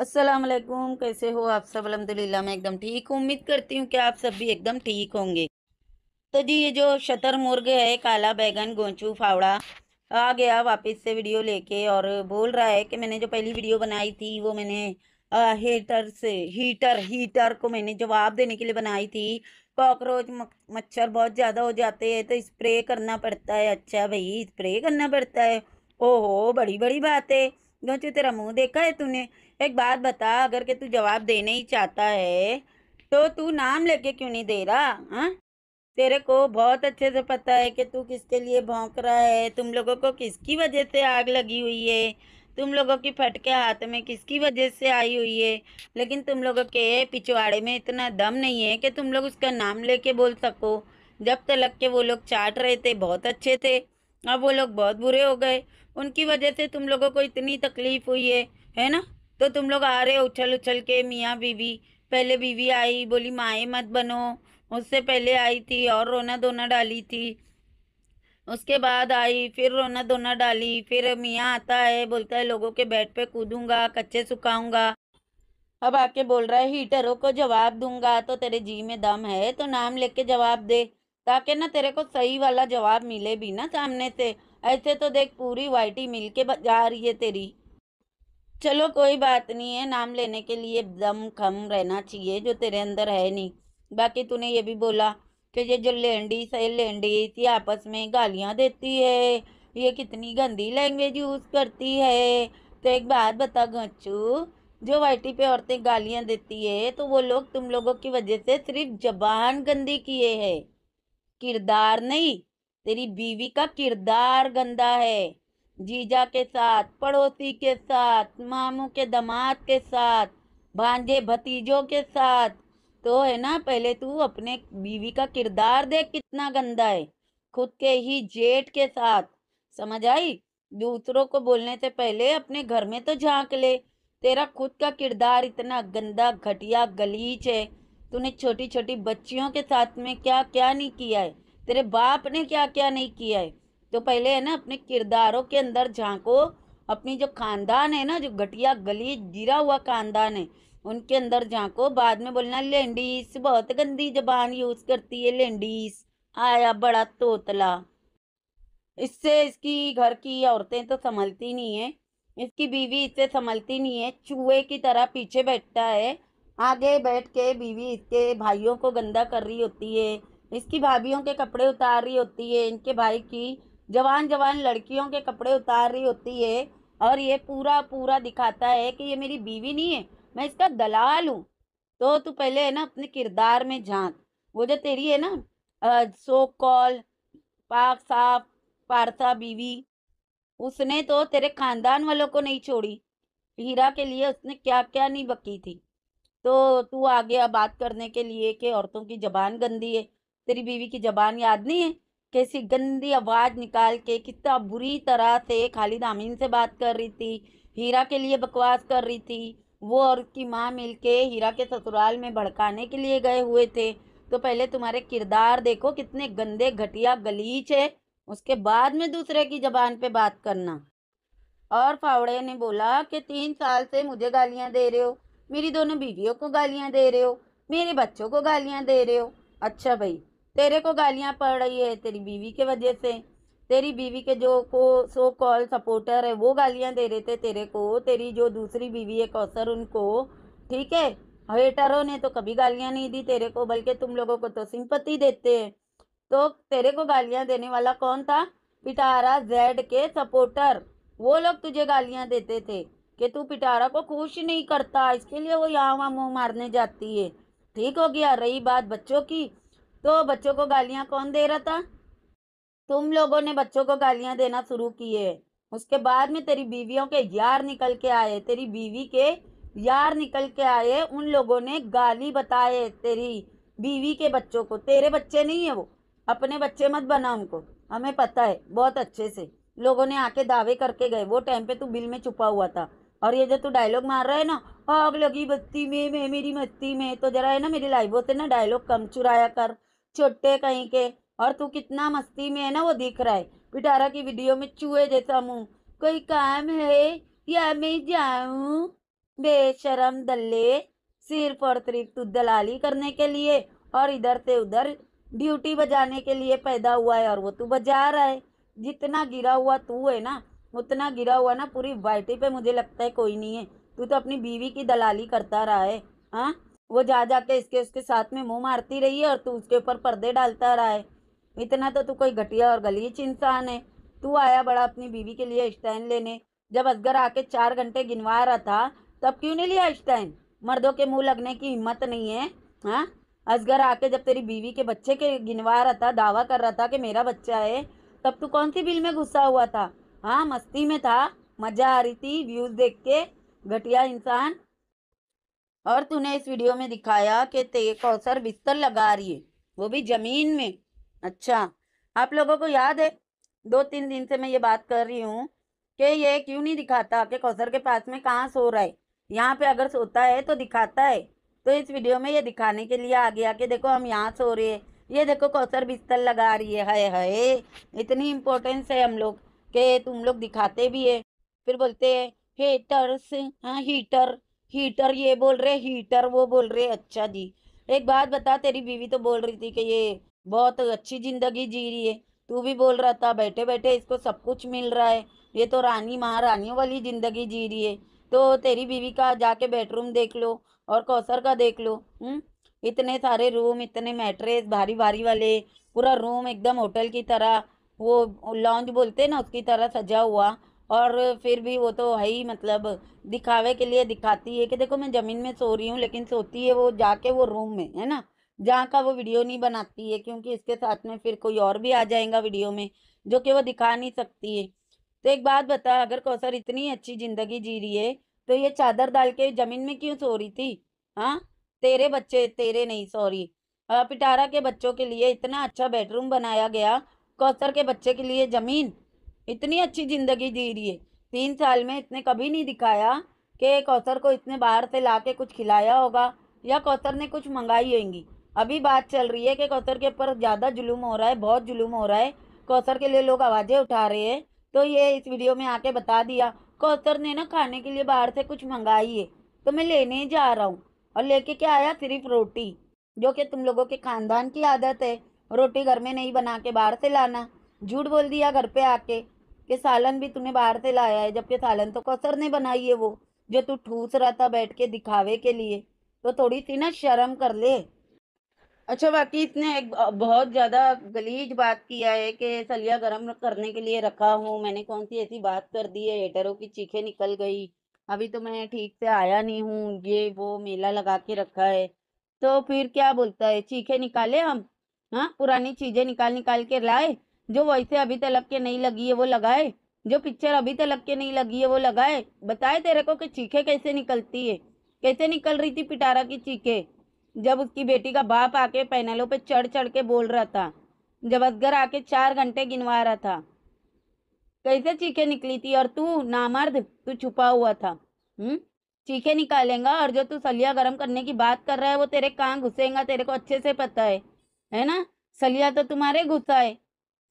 अस्सलाम वालेकुम कैसे हो आप सब अलहमदिल्ला मैं एकदम ठीक हूँ उम्मीद करती हूँ कि आप सब भी एकदम ठीक होंगे तो जी ये जो शतर मुर्ग है काला बैगन गोंचू फावड़ा आ गया वापस से वीडियो लेके और बोल रहा है कि मैंने जो पहली वीडियो बनाई थी वो मैंने हीटर से हीटर हीटर को मैंने जवाब देने के लिए बनाई थी कॉकरोच मच्छर बहुत ज़्यादा हो जाते हैं तो स्प्रे करना पड़ता है अच्छा भाई स्प्रे करना पड़ता है ओहो बड़ी बड़ी बात है गोंचू तेरा मुँह देखा है तूने एक बात बता अगर के तू जवाब देने ही चाहता है तो तू नाम लेके क्यों नहीं दे रहा हाँ तेरे को बहुत अच्छे से पता है कि तू किसके लिए भौंक रहा है तुम लोगों को किसकी वजह से आग लगी हुई है तुम लोगों की फटके हाथ में किसकी वजह से आई हुई है लेकिन तुम लोगों के पिछवाड़े में इतना दम नहीं है कि तुम लोग उसका नाम लेके बोल सको जब तलक के वो लोग चाट रहे थे बहुत अच्छे थे अब वो लोग बहुत बुरे हो गए उनकी वजह से तुम लोगों को इतनी तकलीफ़ हुई है है ना तो तुम लोग आ रहे हो उछल उछल के मियाँ बीवी पहले बीवी आई बोली माए मत बनो उससे पहले आई थी और रोना धोना डाली थी उसके बाद आई फिर रोना धोना डाली फिर मियाँ आता है बोलता है लोगों के बेड पे कूदूंगा कच्चे सुखाऊंगा अब आके बोल रहा है हीटरों को जवाब दूंगा तो तेरे जी में दम है तो नाम लेके जवाब दे ताकि ना तेरे को सही वाला जवाब मिले भी ना सामने से ऐसे तो देख पूरी वाइटी मिल के जा रही है तेरी चलो कोई बात नहीं है नाम लेने के लिए दम खम रहना चाहिए जो तेरे अंदर है नहीं बाकी तूने ये भी बोला कि ये जो लेंडी है लेंडी थी आपस में गालियाँ देती है ये कितनी गंदी लैंग्वेज यूज़ करती है तो एक बात बता गच्चू जो वाइटी पे औरतें गालियाँ देती है तो वो लोग तुम लोगों की वजह से सिर्फ जबान गंदी किए है किरदार नहीं तेरी बीवी का किरदार गंदा है जीजा के साथ पड़ोसी के साथ मामू के दामाद के साथ भांजे भतीजों के साथ तो है ना पहले तू अपने बीवी का किरदार देख कितना गंदा है खुद के ही जेठ के साथ समझ आई दूसरों को बोलने से पहले अपने घर में तो झांक ले तेरा खुद का किरदार इतना गंदा घटिया गलीच है तूने छोटी छोटी बच्चियों के साथ में क्या क्या नहीं किया है तेरे बाप ने क्या क्या नहीं किया है तो पहले है ना अपने किरदारों के अंदर झांको अपनी जो खानदान है ना जो घटिया गली गिरा हुआ खानदान है उनके अंदर झांको बाद में बोलना लेंडीस बहुत गंदी जबान यूज़ करती है लेंडीस आया बड़ा तोतला इससे इसकी घर की औरतें तो संभलती नहीं है इसकी बीवी इससे संभलती नहीं है चूहे की तरह पीछे बैठता है आगे बैठ के बीवी इसके भाइयों को गंदा कर रही होती है इसकी भाभीियों के कपड़े उतार रही होती है इनके भाई की जवान जवान लड़कियों के कपड़े उतार रही होती है और ये पूरा पूरा दिखाता है कि ये मेरी बीवी नहीं है मैं इसका दलाल हूँ तो तू पहले है ना अपने किरदार में झांक वो जो तेरी है ना सो कॉल पाक साफ पारसा बीवी उसने तो तेरे खानदान वालों को नहीं छोड़ी हीरा के लिए उसने क्या क्या नहीं बकी थी तो तू आ गया बात करने के लिए कि औरतों की जबान गंदी है तेरी बीवी की जबान याद नहीं है कैसी गंदी आवाज़ निकाल के कितना बुरी तरह से खालिद आमीन से बात कर रही थी हीरा के लिए बकवास कर रही थी वो और उसकी माँ मिलके हीरा के ससुराल में भड़काने के लिए गए हुए थे तो पहले तुम्हारे किरदार देखो कितने गंदे घटिया गलीच है उसके बाद में दूसरे की जबान पे बात करना और फावड़े ने बोला कि तीन साल से मुझे गालियाँ दे रहे हो मेरी दोनों बीवियों को गालियाँ दे रहे हो मेरे बच्चों को गालियाँ दे रहे हो अच्छा भाई तेरे को गालियाँ पड़ रही है तेरी बीवी के वजह से तेरी बीवी के जो को सो कॉल सपोर्टर है वो गालियाँ दे रहे थे तेरे को तेरी जो दूसरी बीवी है कौसर उनको ठीक है हेटरों ने तो कभी गालियाँ नहीं दी तेरे को बल्कि तुम लोगों को तो सिंपत्ति देते हैं तो तेरे को गालियाँ देने वाला कौन था पिटारा जेड के सपोर्टर वो लोग तुझे गालियाँ देते थे कि तू पिटारा को खुश नहीं करता इसके लिए वो यहाँ वहाँ मुँह मारने जाती है ठीक हो गया रही बात बच्चों की तो बच्चों को गालियाँ कौन दे रहा था तुम लोगों ने बच्चों को गालियाँ देना शुरू की है उसके बाद में तेरी बीवियों के यार निकल के आए तेरी बीवी के यार निकल के आए उन लोगों ने गाली बताए तेरी बीवी के बच्चों को तेरे बच्चे नहीं है वो अपने बच्चे मत बना उनको हमें पता है बहुत अच्छे से लोगों ने आके दावे करके गए वो टाइम पे तू बिल में छुपा हुआ था और ये जो तू डायलॉग मार रहा है ना आग लगी बत्ती में मैं मेरी मत्ती में तो जरा है ना मेरी लाइवों होते ना डायलॉग कम चुराया कर छोटे कहीं के और तू कितना मस्ती में है ना वो दिख रहा है पिटारा की वीडियो में चूहे जैसा मुंह कोई काम है या मैं जाऊं बेशरम दल्ले सिर्फ और सिर्फ तू दलाली करने के लिए और इधर से उधर ड्यूटी बजाने के लिए पैदा हुआ है और वो तू बजा रहा है जितना गिरा हुआ तू है ना उतना गिरा हुआ ना पूरी वाइटी पे मुझे लगता है कोई नहीं है तू तो अपनी बीवी की दलाली करता रहा है हाँ वो जा जाके इसके उसके साथ में मुंह मारती रही है और तू उसके ऊपर पर्दे डालता रहा है इतना तो तू कोई घटिया और गलीच इंसान है तू आया बड़ा अपनी बीवी के लिए स्टैन लेने जब असगर आके चार घंटे गिनवा रहा था तब क्यों नहीं लिया स्टैन मर्दों के मुंह लगने की हिम्मत नहीं है हाँ असगर आके जब तेरी बीवी के बच्चे के गिनवा रहा था दावा कर रहा था कि मेरा बच्चा है तब तू कौन सी बिल में घुसा हुआ था हाँ मस्ती में था मज़ा आ रही थी व्यूज़ देख के घटिया इंसान और तूने इस वीडियो में दिखाया कि ते कौसर बिस्तर लगा रही है वो भी जमीन में अच्छा आप लोगों को याद है दो तीन दिन से मैं ये बात कर रही हूँ कि ये क्यों नहीं दिखाता कि कौसर के पास में कहाँ सो रहा है यहाँ पे अगर सोता है तो दिखाता है तो इस वीडियो में ये दिखाने के लिए आ गया कि देखो हम यहाँ सो रहे हैं ये देखो कौसर बिस्तर लगा रही है हाय हाय इतनी इम्पोर्टेंस है हम लोग कि तुम लोग दिखाते भी है फिर बोलते हैं से हाँ हीटर हीटर ये बोल रहे हीटर वो बोल रहे अच्छा जी एक बात बता तेरी बीवी तो बोल रही थी कि ये बहुत अच्छी ज़िंदगी जी रही है तू भी बोल रहा था बैठे बैठे इसको सब कुछ मिल रहा है ये तो रानी महारानियों वाली ज़िंदगी जी रही है तो तेरी बीवी का जाके बेडरूम देख लो और कौसर का देख लो हुँ? हम्म, इतने सारे रूम इतने मैट्रेस भारी भारी वाले पूरा रूम एकदम होटल की तरह वो लॉन्च बोलते ना उसकी तरह सजा हुआ और फिर भी वो तो है ही मतलब दिखावे के लिए दिखाती है कि देखो मैं ज़मीन में सो रही हूँ लेकिन सोती है वो जाके वो रूम में है ना जहाँ का वो वीडियो नहीं बनाती है क्योंकि इसके साथ में फिर कोई और भी आ जाएगा वीडियो में जो कि वो दिखा नहीं सकती है तो एक बात बता अगर कौसर इतनी अच्छी ज़िंदगी जी रही है तो ये चादर डाल के ज़मीन में क्यों सो रही थी हाँ तेरे बच्चे तेरे नहीं सॉरी पिटारा के बच्चों के लिए इतना अच्छा बेडरूम बनाया गया कौसर के बच्चे के लिए ज़मीन इतनी अच्छी ज़िंदगी जी रही है तीन साल में इतने कभी नहीं दिखाया कि कौसर को इतने बाहर से ला के कुछ खिलाया होगा या कौसर ने कुछ मंगाई होंगी अभी बात चल रही है कि कौसर के ऊपर ज़्यादा जुलूम हो रहा है बहुत जुलूम हो रहा है कौसर के लिए लोग आवाज़ें उठा रहे हैं तो ये इस वीडियो में आके बता दिया कौसर ने ना खाने के लिए बाहर से कुछ मंगाई है तो मैं लेने जा रहा हूँ और लेके क्या आया सिर्फ रोटी जो कि तुम लोगों के खानदान की आदत है रोटी घर में नहीं बना के बाहर से लाना झूठ बोल दिया घर पे आके कि सालन भी तूने बाहर से लाया है जबकि सालन तो कसर ने बनाई है वो जो तू ठूस रहा था बैठ के दिखावे के लिए तो थोड़ी सी ना शर्म कर ले अच्छा बाकी इसने एक बहुत ज़्यादा गलीज बात किया है कि सलिया गर्म करने के लिए रखा हूँ मैंने कौन सी ऐसी बात कर दी है हेटरों की चीखे निकल गई अभी तो मैं ठीक से आया नहीं हूँ ये वो मेला लगा के रखा है तो फिर क्या बोलता है चीखे निकाले हम हाँ पुरानी चीज़ें निकाल निकाल के लाए जो वैसे अभी तलक के नहीं लगी है वो लगाए जो पिक्चर अभी तलक के नहीं लगी है वो लगाए बताए तेरे को कि चीखे कैसे निकलती है कैसे निकल रही थी पिटारा की चीखे जब उसकी बेटी का बाप आके पैनलों पे चढ़ चढ़ के बोल रहा था जब असगर आके चार घंटे गिनवा रहा था कैसे चीखे निकली थी और तू नामर्द तू छुपा हुआ था हम्म चीखे निकालेगा और जो तू सलिया गर्म करने की बात कर रहा है वो तेरे कहाँ घुसेगा तेरे को अच्छे से पता है है ना सलिया तो तुम्हारे घुसा है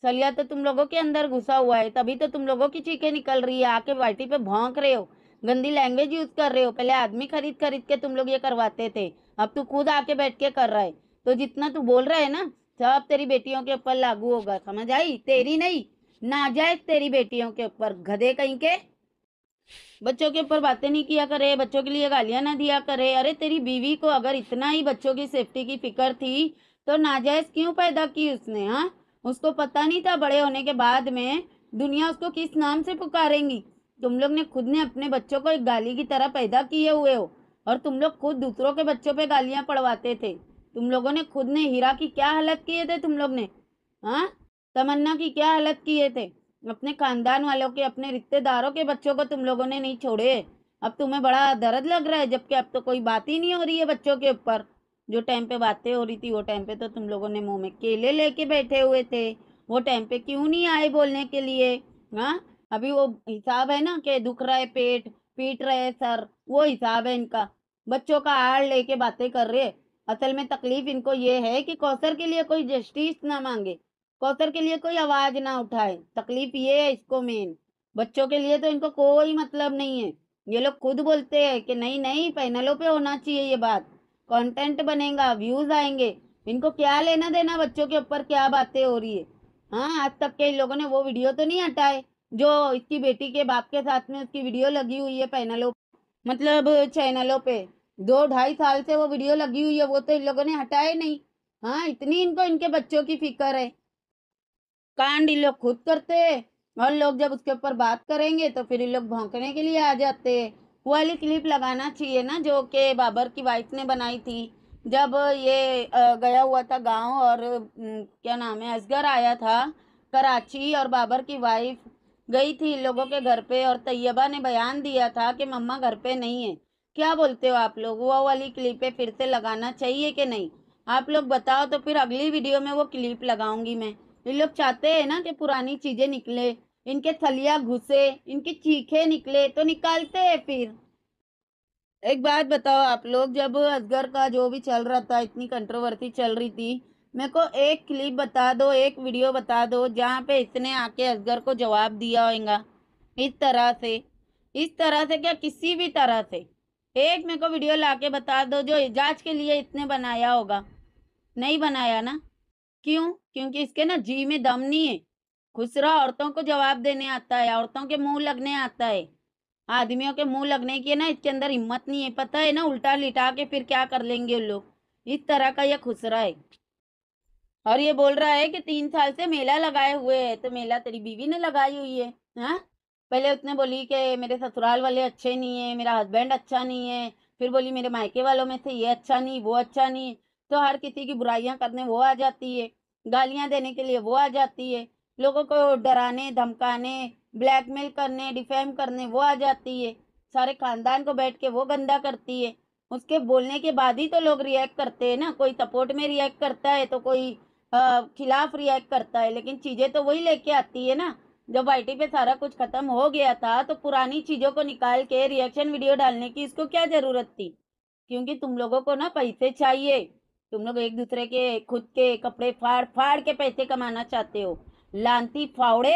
सलिया तो तुम लोगों के अंदर घुसा हुआ है तभी तो तुम लोगों की चीखें निकल रही है आके बाल्टी पे भौंक रहे हो गंदी लैंग्वेज यूज कर रहे हो पहले आदमी खरीद खरीद के तुम लोग ये करवाते थे अब तू खुद आके बैठ के कर रहा है तो जितना तू बोल रहा है ना सब तेरी बेटियों के ऊपर लागू होगा समझ आई तेरी नहीं नाजायज तेरी बेटियों के ऊपर गधे कहीं के बच्चों के ऊपर बातें नहीं किया करे बच्चों के लिए गालियां ना दिया करे अरे तेरी बीवी को अगर इतना ही बच्चों की सेफ्टी की फिक्र थी तो नाजायज क्यों पैदा की उसने हाँ उसको पता नहीं था बड़े होने के बाद में दुनिया उसको किस नाम से पुकारेंगी तुम लोग ने खुद ने अपने बच्चों को एक गाली की तरह पैदा किए हुए हो और तुम लोग खुद दूसरों के बच्चों पे गालियाँ पढ़वाते थे तुम लोगों ने खुद ने हीरा की क्या हालत किए थे तुम लोग ने हाँ तमन्ना की क्या हालत किए थे अपने खानदान वालों के अपने रिश्तेदारों के बच्चों को तुम लोगों ने नहीं छोड़े अब तुम्हें बड़ा दर्द लग रहा है जबकि अब तो कोई बात ही नहीं हो रही है बच्चों के ऊपर जो टाइम पे बातें हो रही थी वो टाइम पे तो तुम लोगों ने मुंह में केले लेके बैठे हुए थे वो टाइम पे क्यों नहीं आए बोलने के लिए हाँ अभी वो हिसाब है ना कि दुख रहा है पेट पीट रहे है सर वो हिसाब है इनका बच्चों का आड़ लेके बातें कर रहे असल में तकलीफ इनको ये है कि कौसर के लिए कोई जस्टिस ना मांगे कौसर के लिए कोई आवाज ना उठाए तकलीफ ये है इसको मेन बच्चों के लिए तो इनको कोई मतलब नहीं है ये लोग खुद बोलते हैं कि नहीं नहीं पैनलों पे होना चाहिए ये बात कंटेंट बनेगा व्यूज आएंगे इनको क्या लेना देना बच्चों के ऊपर क्या बातें हो रही है हाँ आज तक के इन लोगों ने वो वीडियो तो नहीं हटाए जो इसकी बेटी के बाप के साथ में उसकी वीडियो लगी हुई है पैनलों मतलब चैनलों पे दो ढाई साल से वो वीडियो लगी हुई है वो तो इन लोगों ने हटाए नहीं हाँ इतनी इनको इनके बच्चों की फिक्र है कांड इन लोग खुद करते हैं और लोग जब उसके ऊपर बात करेंगे तो फिर इन लोग भौंकने के लिए आ जाते हैं वो वाली क्लिप लगाना चाहिए ना जो कि बाबर की वाइफ ने बनाई थी जब ये गया हुआ था गांव और क्या नाम है असगर आया था कराची और बाबर की वाइफ गई थी लोगों के घर पे और तैयबा ने बयान दिया था कि मम्मा घर पे नहीं है क्या बोलते हो आप लोग वो वाली क्लिपें फिर से लगाना चाहिए कि नहीं आप लोग बताओ तो फिर अगली वीडियो में वो क्लिप लगाऊंगी मैं ये लोग चाहते हैं ना कि पुरानी चीज़ें निकले इनके थलिया घुसे इनकी चीखे निकले तो निकालते हैं फिर एक बात बताओ आप लोग जब असगर का जो भी चल रहा था इतनी कंट्रोवर्सी चल रही थी मेरे को एक क्लिप बता दो एक वीडियो बता दो जहाँ पे इसने आके असगर को जवाब दिया होगा इस तरह से इस तरह से क्या किसी भी तरह से एक मेरे को वीडियो ला के बता दो जो एजाज के लिए इसने बनाया होगा नहीं बनाया ना क्यों क्योंकि इसके ना जी में दम नहीं है खुसरा औरतों को जवाब देने आता है औरतों के मुंह लगने आता है आदमियों के मुंह लगने की ना इसके अंदर हिम्मत नहीं है पता है ना उल्टा लिटा के फिर क्या कर लेंगे उन लोग इस तरह का यह खुसरा है और ये बोल रहा है कि तीन साल से मेला लगाए हुए है तो मेला तेरी बीवी ने लगाई हुई है हा? पहले उसने बोली कि मेरे ससुराल वाले अच्छे नहीं है मेरा हस्बैंड अच्छा नहीं है फिर बोली मेरे मायके वालों में से ये अच्छा नहीं वो अच्छा नहीं तो हर किसी की बुराइयां करने वो आ जाती है गालियां देने के लिए वो आ जाती है लोगों को डराने धमकाने ब्लैकमेल करने डिफेम करने वो आ जाती है सारे खानदान को बैठ के वो गंदा करती है उसके बोलने के बाद ही तो लोग रिएक्ट करते हैं ना कोई सपोर्ट में रिएक्ट करता है तो कोई आ, खिलाफ रिएक्ट करता है लेकिन चीज़ें तो वही लेके आती है ना जब आईटी पे सारा कुछ खत्म हो गया था तो पुरानी चीज़ों को निकाल के रिएक्शन वीडियो डालने की इसको क्या ज़रूरत थी क्योंकि तुम लोगों को ना पैसे चाहिए तुम लोग एक दूसरे के खुद के कपड़े फाड़ फाड़ के पैसे कमाना चाहते हो लांती फावड़े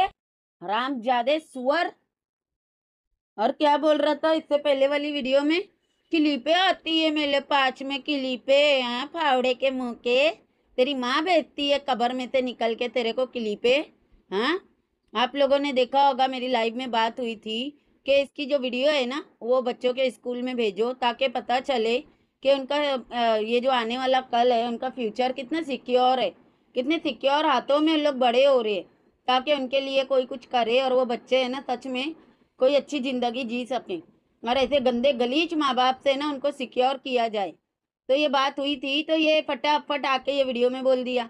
राम जादे सुअर और क्या बोल रहा था इससे पहले वाली वीडियो में किलीपे आती है मेरे पाँच में किलीपे हैं हाँ, फावड़े के मुँह के तेरी माँ बेचती है कबर में से निकल के तेरे को किलीपे हाँ आप लोगों ने देखा होगा मेरी लाइव में बात हुई थी कि इसकी जो वीडियो है ना वो बच्चों के स्कूल में भेजो ताकि पता चले कि उनका ये जो आने वाला कल है उनका फ्यूचर कितना सिक्योर है कितने सिक्के और हाथों में लोग बड़े हो रहे ताकि उनके लिए कोई कुछ करे और वो बच्चे हैं ना सच में कोई अच्छी ज़िंदगी जी सकें और ऐसे गंदे गलीच माँ बाप से ना उनको सिक्योर किया जाए तो ये बात हुई थी तो ये फटाफट आके ये वीडियो में बोल दिया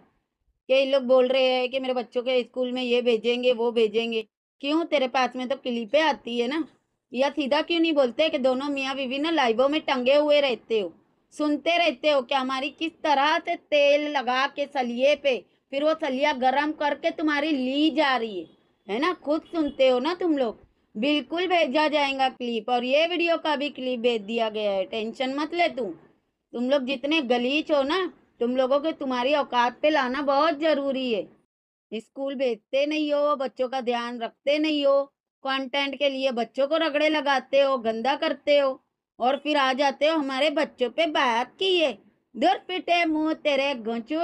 कि ये लोग बोल रहे हैं कि मेरे बच्चों के स्कूल में ये भेजेंगे वो भेजेंगे क्यों तेरे पास में तो क्लिपें आती है ना या सीधा क्यों नहीं बोलते कि दोनों मियाँ बीवी ना लाइवों में टंगे हुए रहते हो सुनते रहते हो कि हमारी किस तरह से तेल लगा के सलिए पे फिर वो सलिया गरम करके तुम्हारी ली जा रही है है ना खुद सुनते हो ना तुम लोग बिल्कुल भेजा जाएगा क्लिप और ये वीडियो का भी क्लिप भेज दिया गया है टेंशन मत ले तू तुम लोग जितने गलीच हो ना तुम लोगों के तुम्हारी औकात पे लाना बहुत ज़रूरी है स्कूल भेजते नहीं हो बच्चों का ध्यान रखते नहीं हो कंटेंट के लिए बच्चों को रगड़े लगाते हो गंदा करते हो और फिर आ जाते हो हमारे बच्चों पे बात किए दूर पिटे मुंह तेरे गुंचू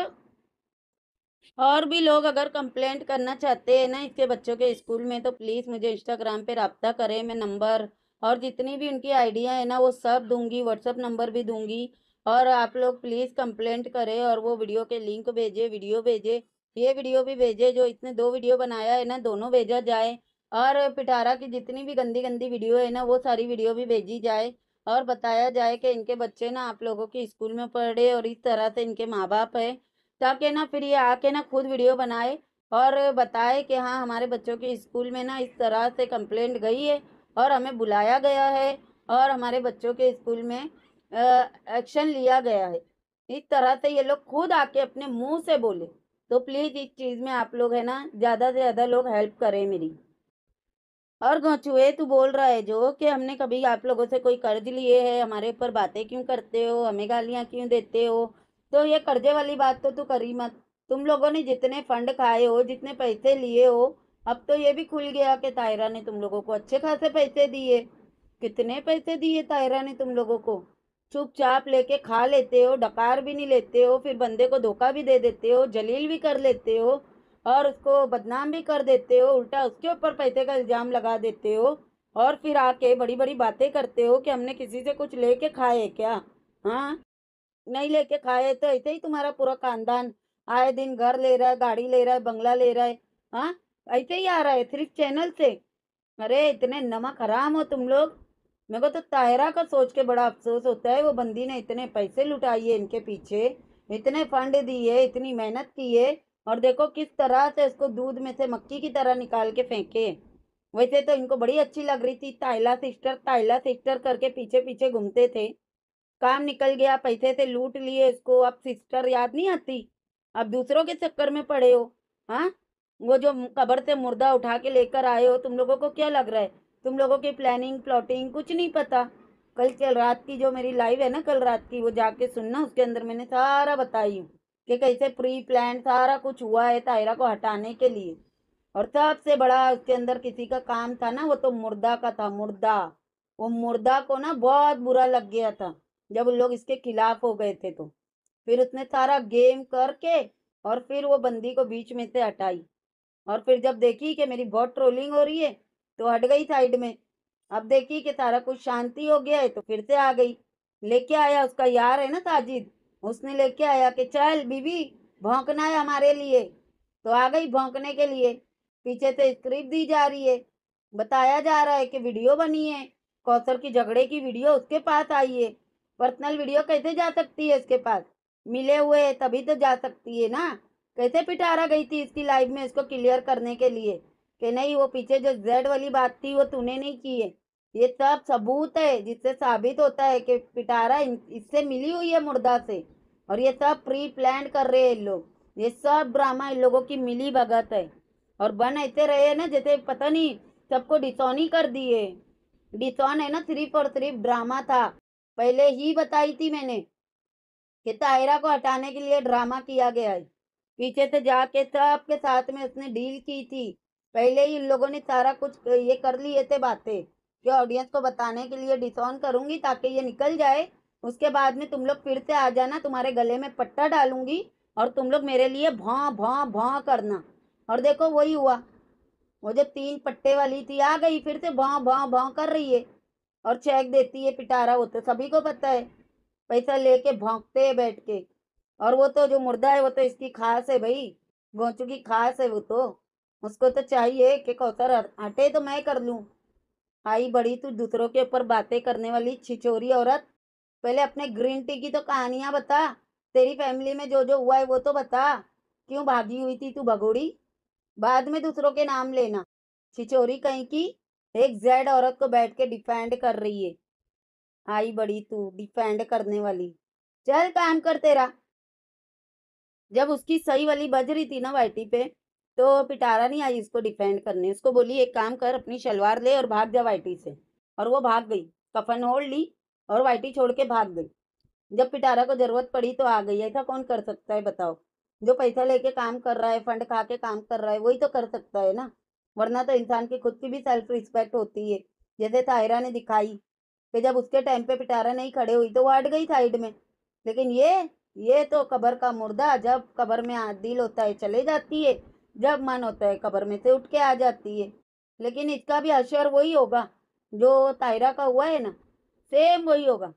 और भी लोग अगर कंप्लेंट करना चाहते हैं ना इसके बच्चों के स्कूल में तो प्लीज़ मुझे इंस्टाग्राम पे रबता करें मैं नंबर और जितनी भी उनकी आइडिया है ना वो सब दूंगी व्हाट्सअप नंबर भी दूंगी और आप लोग प्लीज़ कंप्लेंट करें और वो वीडियो के लिंक भेजे वीडियो भेजे ये वीडियो भी भेजे जो इसने दो वीडियो बनाया है ना दोनों भेजा जाए और पिटारा की जितनी भी गंदी गंदी वीडियो है ना वो सारी वीडियो भी भेजी जाए और बताया जाए कि इनके बच्चे ना आप लोगों के स्कूल में पढ़े और इस तरह से इनके माँ बाप है ताकि ना फिर ये आके ना खुद वीडियो बनाए और बताए कि हाँ हमारे बच्चों के स्कूल में ना इस तरह से कंप्लेंट गई है और हमें बुलाया गया है और हमारे बच्चों के स्कूल में एक्शन लिया गया है इस तरह से ये लोग खुद आके अपने मुंह से बोले तो प्लीज़ इस चीज़ में आप लोग है ना ज़्यादा से ज़्यादा लोग हेल्प करें मेरी और गौचुए तू बोल रहा है जो कि हमने कभी आप लोगों से कोई कर्ज लिए है हमारे ऊपर बातें क्यों करते हो हमें गालियाँ क्यों देते हो तो ये कर्जे वाली बात तो तू करी मत तुम लोगों ने जितने फंड खाए हो जितने पैसे लिए हो अब तो ये भी खुल गया कि तायरा ने तुम लोगों को अच्छे खासे पैसे दिए कितने पैसे दिए तायरा ने तुम लोगों को चुपचाप लेके खा लेते हो डकार भी नहीं लेते हो फिर बंदे को धोखा भी दे देते हो जलील भी कर लेते हो और उसको बदनाम भी कर देते हो उल्टा उसके ऊपर पैसे का इल्ज़ाम लगा देते हो और फिर आके बड़ी बड़ी बातें करते हो कि हमने किसी से कुछ लेके खाए क्या हाँ नहीं लेके खाए तो ऐसे ही तुम्हारा पूरा खानदान आए दिन घर ले रहा है गाड़ी ले रहा है बंगला ले रहा है हाँ ऐसे ही आ रहा है सिर्फ चैनल से अरे इतने नमक हराम हो तुम लोग मेरे को तो ताहिरा का सोच के बड़ा अफसोस होता है वो बंदी ने इतने पैसे लुटाइए इनके पीछे इतने फंड दिए इतनी मेहनत की है और देखो किस तरह से इसको दूध में से मक्की की तरह निकाल के फेंके वैसे तो इनको बड़ी अच्छी लग रही थी ताइला सिस्टर ताइला सिस्टर करके पीछे पीछे घूमते थे काम निकल गया पैसे से लूट लिए इसको अब सिस्टर याद नहीं आती अब दूसरों के चक्कर में पड़े हो हाँ वो जो कबर से मुर्दा उठा के लेकर आए हो तुम लोगों को क्या लग रहा है तुम लोगों की प्लानिंग प्लॉटिंग कुछ नहीं पता कल कल रात की जो मेरी लाइव है ना कल रात की वो जाके सुनना उसके अंदर मैंने सारा बताई हूँ कि कैसे प्री प्लान सारा कुछ हुआ है तायरा को हटाने के लिए और सबसे बड़ा उसके अंदर किसी का काम था ना वो तो मुर्दा का था मुर्दा वो मुर्दा को ना बहुत बुरा लग गया था जब उन लोग इसके खिलाफ हो गए थे तो फिर उसने सारा गेम करके और फिर वो बंदी को बीच में से हटाई और फिर जब देखी कि मेरी बहुत ट्रोलिंग हो रही है तो हट गई साइड में अब देखी कि सारा कुछ शांति हो गया है तो फिर से आ गई लेके आया उसका यार है ना साजिद उसने लेके आया कि चल बीबी भौंकना है हमारे लिए तो आ गई भौंकने के लिए पीछे से स्क्रिप्ट दी जा रही है बताया जा रहा है कि वीडियो बनी है कौशल की झगड़े की वीडियो उसके पास आई है पर्सनल वीडियो कैसे जा सकती है इसके पास मिले हुए है तभी तो जा सकती है ना कैसे पिटारा गई थी इसकी लाइफ में इसको क्लियर करने के लिए कि नहीं वो पीछे जो जेड वाली बात थी वो तूने नहीं की है ये सब सबूत है जिससे साबित होता है कि पिटारा इससे मिली हुई है मुर्दा से और ये सब प्री प्लान कर रहे हैं लोग ये सब ड्रामा इन लोगों की मिली भगत है और बन ऐसे रहे ना जैसे पता नहीं सबको डिसोनी कर दिए डिसोन है ना सिर्फ और सिर्फ ड्रामा था पहले ही बताई थी मैंने कि तायरा को हटाने के लिए ड्रामा किया गया है पीछे से जाके सब के साथ में उसने डील की थी पहले ही इन लोगों ने सारा कुछ ये कर लिए थे बातें कि ऑडियंस को बताने के लिए डिसऑन करूंगी ताकि ये निकल जाए उसके बाद में तुम लोग फिर से आ जाना तुम्हारे गले में पट्टा डालूंगी और तुम लोग मेरे लिए भौं भौं भौं करना और देखो वही हुआ वो जो तीन पट्टे वाली थी आ गई फिर से भौं भौं भौं कर रही है और चेक देती है पिटारा वो तो सभी को पता है पैसा लेके भौंकते है बैठ के और वो तो जो मुर्दा है वो तो इसकी खास है भाई गोचू की खास है वो तो उसको तो चाहिए कि कौसर हटे तो मैं कर लूँ आई बड़ी तू दूसरों के ऊपर बातें करने वाली छिचोरी औरत पहले अपने ग्रीन टी की तो कहानियां बता तेरी फैमिली में जो जो हुआ है वो तो बता क्यों भागी हुई थी तू भगोड़ी बाद में दूसरों के नाम लेना छिचोरी कहीं की एक जेड औरत को बैठ के डिफेंड कर रही है आई बड़ी तू डिफेंड करने वाली चल काम कर तेरा जब उसकी सही वाली बज रही थी ना वाइटी पे तो पिटारा नहीं आई इसको डिफेंड करने उसको बोली एक काम कर अपनी शलवार ले और भाग जा वाइटी से और वो भाग गई कफन ओढ़ ली और वाइटी छोड़ के भाग गई जब पिटारा को जरूरत पड़ी तो आ गई ऐसा कौन कर सकता है बताओ जो पैसा लेके काम कर रहा है फंड खा के काम कर रहा है वही तो कर सकता है ना वरना तो इंसान की खुद की भी सेल्फ रिस्पेक्ट होती है जैसे ताहिरा ने दिखाई कि जब उसके टाइम पे पिटारा नहीं खड़े हुई तो वो हट गई साइड में लेकिन ये ये तो कबर का मुर्दा जब कबर में आदिल होता है चले जाती है जब मन होता है कब्र में से उठ के आ जाती है लेकिन इसका भी अशर वही होगा जो तायरा का हुआ है ना सेम वही होगा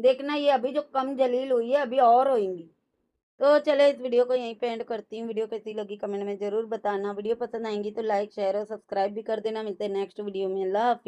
देखना ये अभी जो कम जलील हुई है अभी और होएंगी तो चले इस वीडियो को यहीं पे एंड करती हूँ वीडियो कैसी लगी कमेंट में ज़रूर बताना वीडियो पसंद आएंगी तो लाइक शेयर और सब्सक्राइब भी कर देना मिलते हैं नेक्स्ट वीडियो में अल्लाह हाफि